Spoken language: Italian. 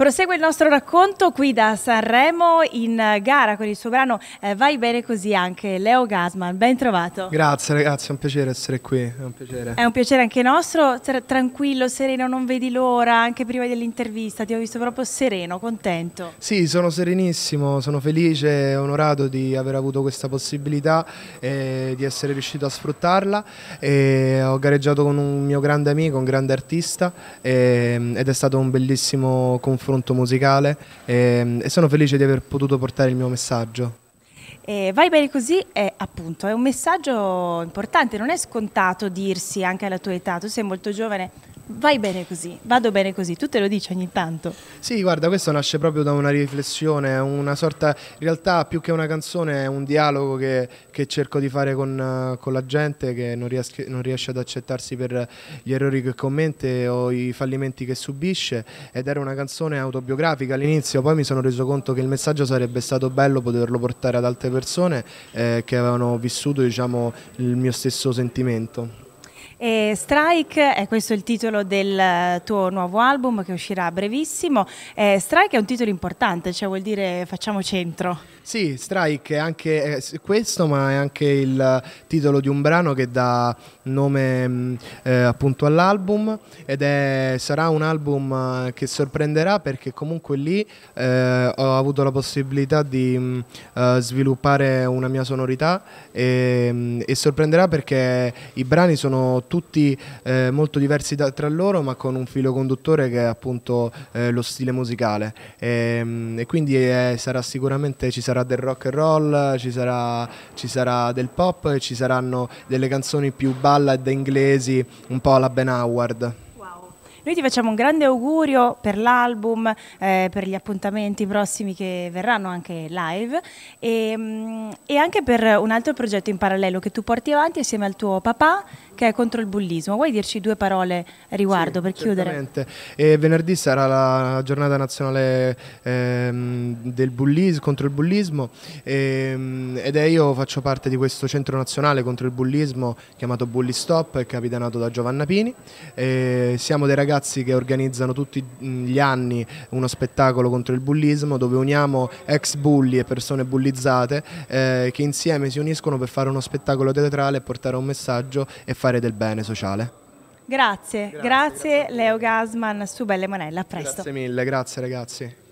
Prosegue il nostro racconto qui da Sanremo in eh, gara con il suo brano eh, Vai bene così anche Leo Gasman, ben trovato. Grazie ragazzi, è un piacere essere qui, è un piacere. È un piacere anche nostro, tra tranquillo, sereno, non vedi l'ora, anche prima dell'intervista ti ho visto proprio sereno, contento. Sì, sono serenissimo, sono felice, onorato di aver avuto questa possibilità e di essere riuscito a sfruttarla. E ho gareggiato con un mio grande amico, un grande artista e, ehm, ed è stato un bellissimo confronto confronto musicale e, ehm, e sono felice di aver potuto portare il mio messaggio. Eh, vai bene così, è, appunto, è un messaggio importante, non è scontato dirsi anche alla tua età, tu sei molto giovane, vai bene così, vado bene così, tu te lo dici ogni tanto. Sì, guarda, questo nasce proprio da una riflessione, una sorta, in realtà più che una canzone è un dialogo che, che cerco di fare con, con la gente che non riesce, non riesce, ad accettarsi per gli errori che commette o i fallimenti che subisce ed era una canzone autobiografica all'inizio, poi mi sono reso conto che il messaggio sarebbe stato bello poterlo portare ad altre persone eh, che avevano vissuto diciamo, il mio stesso sentimento. E Strike, è questo il titolo del eh, tuo nuovo album che uscirà brevissimo. Eh, Strike è un titolo importante, cioè vuol dire facciamo centro. Sì, Strike è anche eh, questo, ma è anche il eh, titolo di un brano che dà nome mm, eh, appunto all'album ed è, sarà un album che sorprenderà perché comunque lì eh, ho avuto la possibilità di mm, sviluppare una mia sonorità e, mm, e sorprenderà perché i brani sono tutti eh, molto diversi da, tra loro ma con un filo conduttore che è appunto eh, lo stile musicale e, ehm, e quindi eh, sarà sicuramente ci sarà del rock and roll, ci sarà, ci sarà del pop e ci saranno delle canzoni più ballad inglesi un po' alla Ben Howard. Noi ti facciamo un grande augurio per l'album, eh, per gli appuntamenti prossimi che verranno anche live e, mm, e, anche per un altro progetto in parallelo che tu porti avanti assieme al tuo papà che è contro il bullismo. Vuoi dirci due parole riguardo sì, per certamente. chiudere? E venerdì sarà la giornata nazionale ehm, bullismo, contro il bullismo ehm, ed io faccio parte di questo centro nazionale contro il bullismo chiamato Bully Stop, capitanato da Giovanna Pini. E siamo dei ragazzi ragazzi che organizzano tutti mm, gli anni uno spettacolo contro il bullismo dove uniamo ex bulli e persone bullizzate eh, che insieme si uniscono per fare uno spettacolo teatrale, e portare un messaggio e fare del bene sociale. Grazie, grazie, grazie, grazie Leo Gasman su Belle Monella, a presto. Grazie mille, grazie ragazzi.